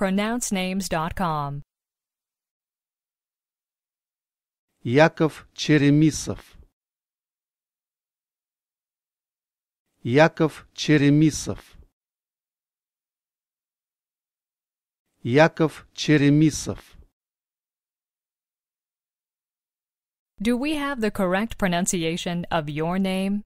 pronouncenames.com. Яков Черемисов. Яков Черемисов. Яков Черемисов. Do we have the correct pronunciation of your name?